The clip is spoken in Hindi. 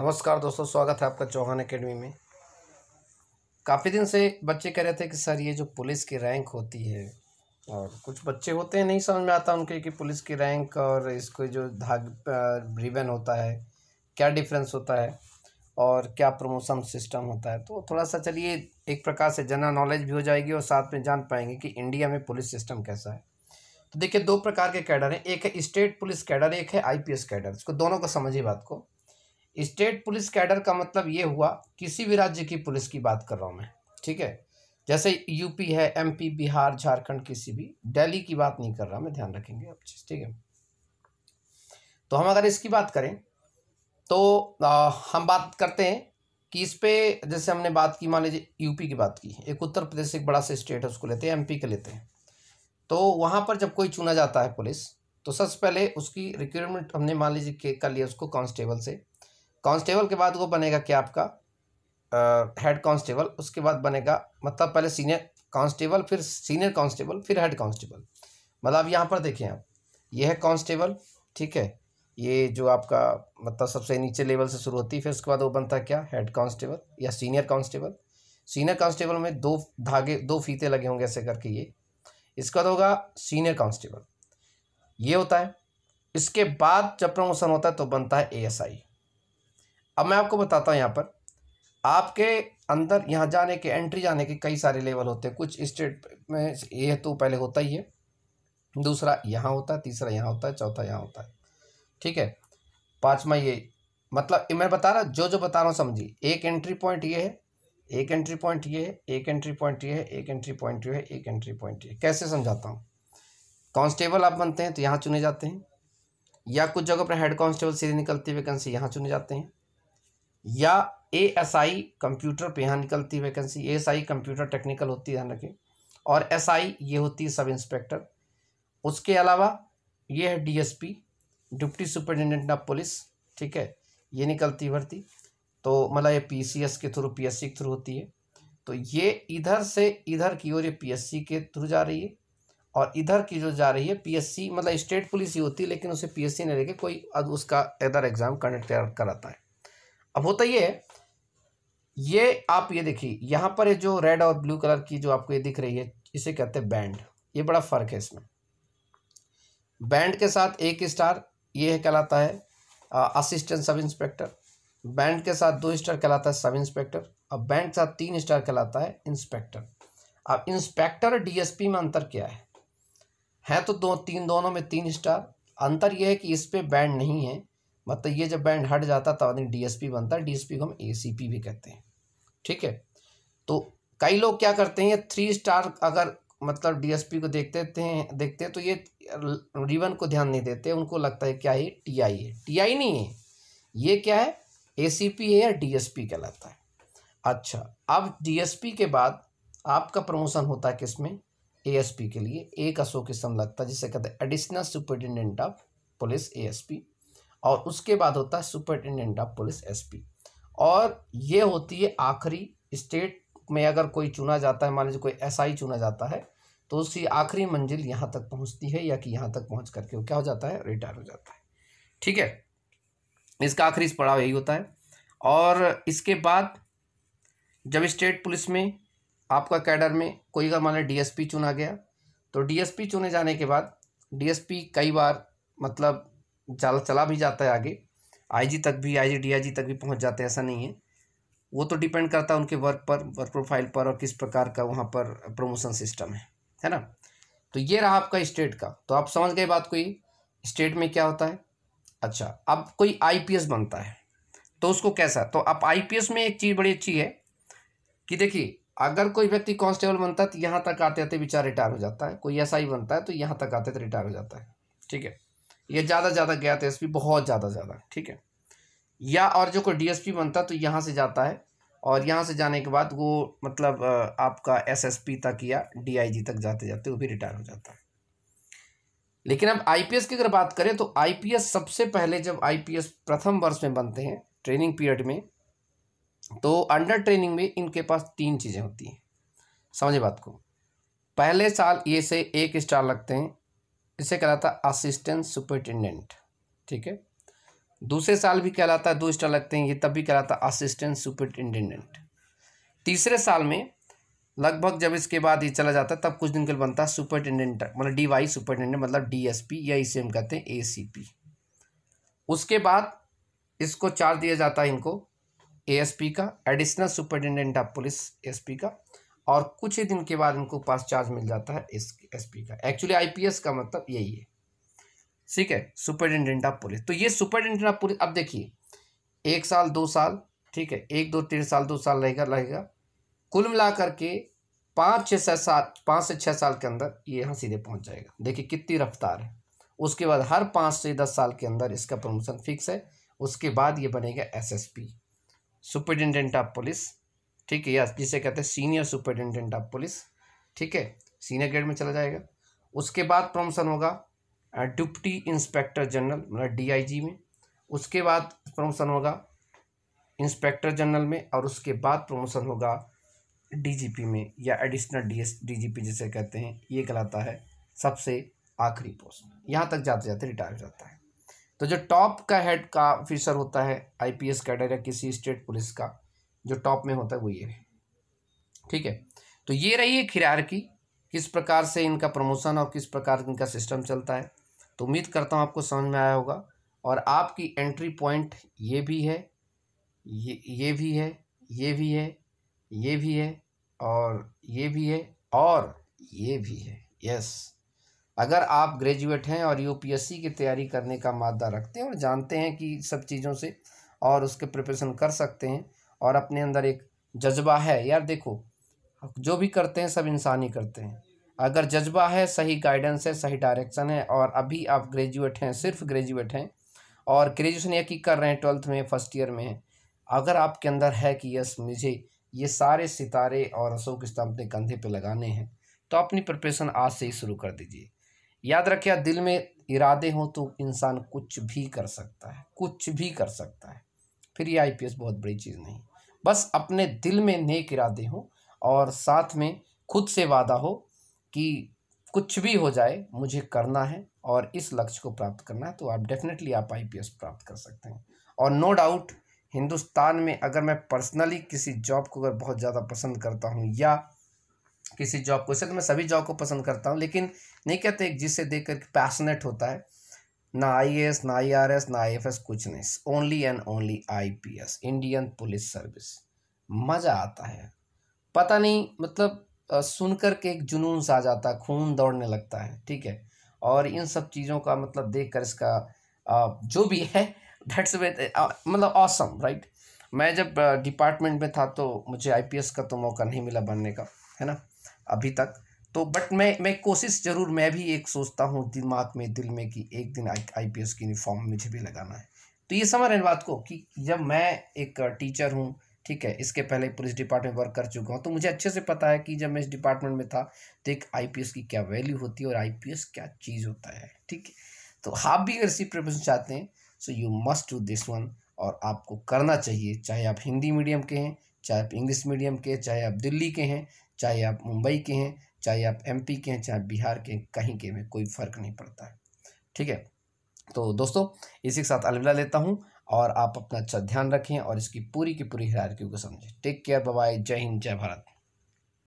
नमस्कार दोस्तों स्वागत है आपका चौहान एकेडमी में काफ़ी दिन से बच्चे कह रहे थे कि सर ये जो पुलिस की रैंक होती है और कुछ बच्चे होते हैं नहीं समझ में आता उनके कि पुलिस की रैंक और इसको जो धाग रिबन होता है क्या डिफरेंस होता है और क्या प्रमोशन सिस्टम होता है तो थोड़ा सा चलिए एक प्रकार से जनरल नॉलेज भी हो जाएगी और साथ में जान पाएंगे कि इंडिया में पुलिस सिस्टम कैसा है तो देखिए दो प्रकार के कैडर हैं एक है स्टेट पुलिस कैडर एक है आईपीएस कैडर इसको दोनों को समझिए बात को स्टेट पुलिस कैडर का मतलब ये हुआ किसी भी राज्य की पुलिस की बात कर रहा हूँ मैं ठीक है जैसे यूपी है एमपी बिहार झारखंड किसी भी दिल्ली की बात नहीं कर रहा मैं ध्यान रखेंगे आप चीज़ ठीक है तो हम अगर इसकी बात करें तो आ, हम बात करते हैं कि इस पर जैसे हमने बात की मान लीजिए यूपी की बात की एक उत्तर प्रदेश एक बड़ा सा स्टेट है उसको लेते हैं एम के लेते हैं तो वहाँ पर जब कोई चुना जाता है पुलिस तो सबसे पहले उसकी रिक्रूटमेंट हमने मान लीजिए कर लिया उसको कॉन्स्टेबल से कांस्टेबल के बाद वो बनेगा क्या आपका हेड uh, कांस्टेबल उसके बाद बनेगा मतलब पहले सीनियर कांस्टेबल फिर सीनियर कांस्टेबल फिर हेड कांस्टेबल मतलब यहाँ पर देखें आप ये है कांस्टेबल ठीक है ये जो आपका मतलब सबसे नीचे लेवल से शुरू होती है फिर उसके बाद वो बनता है क्या हेड कांस्टेबल या सीनियर कांस्टेबल सीनियर कांस्टेबल में दो धागे दो फीते लगे होंगे ऐसे करके ये इसके बाद होगा सीनियर कांस्टेबल ये होता है इसके बाद जब प्रमोशन होता है तो बनता है ए अब मैं आपको बताता हूँ यहाँ पर आपके अंदर यहाँ जाने के एंट्री जाने के कई सारे लेवल होते हैं कुछ स्टेट में ये तो पहले होता ही है दूसरा यहाँ होता है तीसरा यहाँ होता है चौथा यहाँ होता है ठीक है पाँचवा ये मतलब मैं बता रहा जो जो बता रहा हूँ समझिए एक एंट्री पॉइंट ये है एक एंट्री पॉइंट ये है एक एंट्री पॉइंट ये है एक एंट्री पॉइंट ये है एक एंट्री पॉइंट ये कैसे समझाता हूँ कांस्टेबल आप बनते हैं तो यहाँ चुने जाते हैं या कुछ जगह पर हेड कांस्टेबल सीधे निकलती है वैकेंसी यहाँ चुने जाते हैं या ए एस आई कंप्यूटर पे यहाँ निकलती है vacancy A S I computer technical होती है ध्यान रखें और एस आई ये होती है सब इंस्पेक्टर उसके अलावा ये है D S P deputy superintendent of police ठीक है ये निकलती भर्ती तो मतलब ये पी सी एस के थ्रू पी एस सी के थ्रू होती है तो ये इधर से इधर की ओर ये पी एस सी के थ्रू जा रही है और इधर की जो जा रही है पी एस सी मतलब स्टेट पुलिस ही होती है लेकिन उसे पी एस सी नहीं लेके कोई अब उसका इधर एग्ज़ाम कंडक्ट कराता है अब होता ये है ये आप ये देखिए यहाँ पर ये जो रेड और ब्लू कलर की जो आपको ये दिख रही है इसे कहते हैं बैंड ये बड़ा फ़र्क है इसमें बैंड के साथ एक स्टार ये कहलाता है असिस्टेंट सब इंस्पेक्टर बैंड के साथ दो स्टार कहलाता है सब इंस्पेक्टर और बैंड के साथ तीन स्टार कहलाता है इंस्पेक्टर अब इंस्पेक्टर डीएसपी में अंतर क्या है है तो दो तीन दोनों में तीन स्टार अंतर यह है कि इस पर बैंड नहीं है मतलब ये जब बैंड हट जाता तब आदमी डीएसपी बनता है डीएसपी को हम एसीपी भी कहते हैं ठीक है तो कई लोग क्या करते हैं ये थ्री स्टार अगर मतलब डीएसपी को देखते हैं देखते हैं तो ये रिबन को ध्यान नहीं देते उनको लगता है क्या ये टीआई है टीआई नहीं है ये क्या है एसीपी है या डीएसपी कहलाता है अच्छा अब डीएसपी के बाद आपका प्रमोशन होता है किसमें पी के लिए एक अशोक किस्म लगता है जिसे कहते हैं additional superintendent of police P और उसके बाद होता है सुपरिटेंडेंट ऑफ पुलिस एसपी और ये होती है आखिरी स्टेट में अगर कोई चुना जाता है मान लीजिए कोई एसआई चुना जाता है तो उसकी आखिरी मंजिल यहाँ तक पहुँचती है या कि यहाँ तक पहुँच करके वो क्या हो जाता है रिटायर हो जाता है ठीक है इसका आखिरी पड़ाव यही होता है और इसके बाद जब स्टेट पुलिस में आपका कैडर में कोई अगर मान लें डी चुना गया तो डीएसपी चुने जाने के बाद डीएसपी कई बार मतलब चल चला भी जाता है आगे आईजी तक भी आईजी डीआईजी तक भी पहुंच जाते हैं ऐसा नहीं है वो तो डिपेंड करता है उनके वर्क पर वर्क प्रोफाइल पर और किस प्रकार का वहाँ पर प्रमोशन सिस्टम है है ना तो ये रहा आपका स्टेट का तो आप समझ गए बात कोई स्टेट में क्या होता है अच्छा अब कोई आईपीएस बनता है तो उसको कैसा तो आप आईपीएस में एक चीज़ बड़ी अच्छी है कि देखिए अगर कोई व्यक्ति कांस्टेबल बनता है तो यहाँ तक आते आते बेचारा रिटायर हो जाता है कोई एस बनता है तो यहाँ तक आते तो रिटायर हो जाता है ठीक है ये ज़्यादा ज़्यादा गया तो एस बहुत ज़्यादा ज़्यादा ठीक है या और जो कोई डी बनता तो यहाँ से जाता है और यहाँ से जाने के बाद वो मतलब आपका एसएसपी तक या डीआईजी तक जाते जाते वो भी रिटायर हो जाता है लेकिन अब आईपीएस की अगर बात करें तो आईपीएस सबसे पहले जब आईपीएस प्रथम वर्ष में बनते हैं ट्रेनिंग पीरियड में तो अंडर ट्रेनिंग में इनके पास तीन चीज़ें होती हैं समझे बात को पहले साल ये से एक स्टार लगते हैं इसे कहलाता असिस्टेंट सुपरिटेंडेंट ठीक है दूसरे साल भी कहलाता है दो स्टार लगते हैं ये तब भी कहलाता असिस्टेंट सुपरिटेंडेंट तीसरे साल में लगभग जब इसके बाद ये चला जाता है तब कुछ दिन के लिए बनता है सुपरिटेंडेंट मतलब डी वाई सुपरिटेंडेंट मतलब पी या इसे हम कहते हैं पी उसके बाद इसको चार्ज दिया जाता है इनको एएसपी का additional superintendent of police SP का और कुछ ही दिन के बाद इनको पास चार्ज मिल जाता है एस एस पी का एक्चुअली आईपीएस का मतलब यही है ठीक है सुपरिटेंडेंट ऑफ पुलिस तो ये सुपरिटेंडेंट ऑफ पुलिस अब देखिए एक साल दो साल ठीक है एक दो तीन साल दो साल रहेगा रहेगा कुल मिला करके पाँच छः से सात पाँच से छः साल के अंदर ये यहाँ सीधे पहुँच जाएगा देखिए कितनी रफ्तार है उसके बाद हर पाँच से दस साल के अंदर इसका प्रमोशन फिक्स है उसके बाद ये बनेगा एसएसपी सुपरिटेंडेंट ऑफ पुलिस ठीक है यस जिसे कहते हैं सीनियर सुपरिटेंडेंट ऑफ पुलिस ठीक है सीनियर ग्रेड में चला जाएगा उसके बाद प्रमोशन होगा डिप्टी इंस्पेक्टर जनरल मतलब डी में उसके बाद प्रमोशन होगा इंस्पेक्टर जनरल में और उसके बाद प्रमोशन होगा डीजीपी में या एडिशनल डीएस डीजीपी जिसे कहते हैं ये कहलाता है सबसे आखिरी पोस्ट यहाँ तक जाते जाते रिटायर हो जाता है तो जो टॉप का हेड का ऑफिसर होता है आईपीएस कैडर या किसी स्टेट पुलिस का जो टॉप में होता है वो ये है ठीक है तो ये रही है खिरार की किस प्रकार से इनका प्रमोशन और किस प्रकार इनका सिस्टम चलता है तो उम्मीद करता हूँ आपको समझ में आया होगा और आपकी एंट्री पॉइंट ये भी है ये ये भी है ये भी है ये भी है और ये भी है और ये भी है यस अगर आप ग्रेजुएट हैं और यूपीएससी की तैयारी करने का मादा रखते हैं और जानते हैं कि सब चीज़ों से और उसके प्रिपरेशन कर सकते हैं और अपने अंदर एक जज्बा है यार देखो जो भी करते हैं सब इंसान ही करते हैं अगर जज्बा है सही गाइडेंस है सही डायरेक्शन है और अभी आप ग्रेजुएट हैं सिर्फ ग्रेजुएट हैं और ग्रेजुएशन एक ही कर रहे हैं ट्वेल्थ में फर्स्ट ईयर में अगर आपके अंदर है कि यस मुझे ये सारे सितारे और अशोक स्तंभ अपने कंधे पर लगाने हैं तो अपनी प्रिपरेशन आज से ही शुरू कर दीजिए याद रखिए दिल में इरादे हों तो इंसान कुछ भी कर सकता है कुछ भी कर सकता है फिर ये आई बहुत बड़ी चीज़ नहीं बस अपने दिल में नेक इरादे हों और साथ में खुद से वादा हो कि कुछ भी हो जाए मुझे करना है और इस लक्ष्य को प्राप्त करना है तो आप डेफिनेटली आप आईपीएस प्राप्त कर सकते हैं और नो डाउट हिंदुस्तान में अगर मैं पर्सनली किसी जॉब को अगर बहुत ज़्यादा पसंद करता हूँ या किसी जॉब को इसलिए तो मैं सभी जॉब को पसंद करता हूँ लेकिन नहीं कहते एक जिससे देख कर पैशनेट होता है ना आई एस ना आई आर एस ना आई एफ एस कुछ नहीं only and only I P S Indian police service मज़ा आता है पता नहीं मतलब सुन कर के एक जुनून सा आ जाता है खून दौड़ने लगता है ठीक है और इन सब चीज़ों का मतलब देख कर इसका जो भी है दैट्स मतलब ऑसम राइट मैं जब डिपार्टमेंट में था तो मुझे आईपीएस का तो मौका नहीं मिला बनने का है ना अभी तक तो बट मैं मैं कोशिश ज़रूर मैं भी एक सोचता हूँ दिमाग में दिल में कि एक दिन आई पी एस की यूनिफॉर्म मुझे भी लगाना है तो ये समझ रहे बात को कि जब मैं एक टीचर हूँ ठीक है इसके पहले पुलिस डिपार्टमेंट वर्क कर चुका हूँ तो मुझे अच्छे से पता है कि जब मैं इस डिपार्टमेंट में था तो एक आई की क्या वैल्यू होती है और आई क्या चीज़ होता है ठीक है तो आप भी अगर इसी प्रिपरेशन चाहते हैं so you must do this one और आपको करना चाहिए चाहे आप हिंदी मीडियम के हैं चाहे आप इंग्लिश मीडियम के चाहे आप दिल्ली के हैं चाहे आप मुंबई के हैं चाहे आप एमपी के हैं चाहे बिहार के कहीं के में कोई फ़र्क नहीं पड़ता है ठीक है तो दोस्तों इसी के साथ अलविदा लेता हूँ और आप अपना अच्छा ध्यान रखें और इसकी पूरी की पूरी हिरारकी को समझें टेक केयर बाय जय हिंद जय भारत